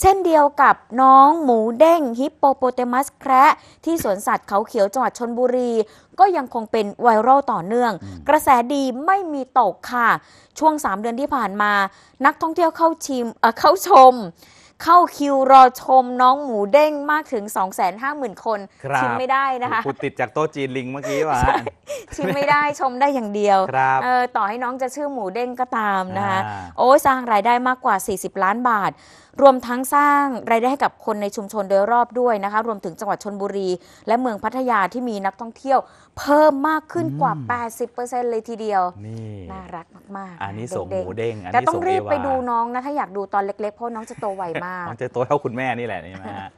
เช่นเดียวกับน้องหมูเด้ง ฮิปโปโปเตมัสแคระที่สวนสัตว์เขาเขียวจังหวัดชนบุรี ก็ยังคงเป็นไวรัลต่อเนื่อง กระแสดีไม่มีตกค่ะ ช่วง 3 เดือนที่ผ่านมา นักท่องเที่ยวเข้าชิมเข้าชม เข้าคิวรอชมน้องหมูเด้งมากถึง 250,000 คนชิมไม่ได้นะคะพุดติดจากโต๊ะจีนลิงเมื่อกี้ว่ะชิมไม่ได้ชมได้อย่างเดียวเออต่อให้น้องจะชื่อหมูเด้งก็ตามนะคะอโอ้ยสร้างรายได้มากกว่า 40 ล้านบาท รวมทั้งสร้างรายได้ให้กับคนในชุมชนโดยรอบด้วยนะคะรวมถึงจังหวัดชนบุรีและเมืองพัทยาที่มีนักท่องเที่ยวเพิ่มมากขึ้นกว่าอืม80%เลยทีเดียวนี่น่ารักมากๆ อันนี้ส่งหมูเด้งแต่ต้องเรีบไปดูน้องนะถ้าอยากดูตอนเล็กๆเพราะน้องจะโตไวมาก้องจะโตเท่าคุณแม่นี่แหละนี่นมฮะ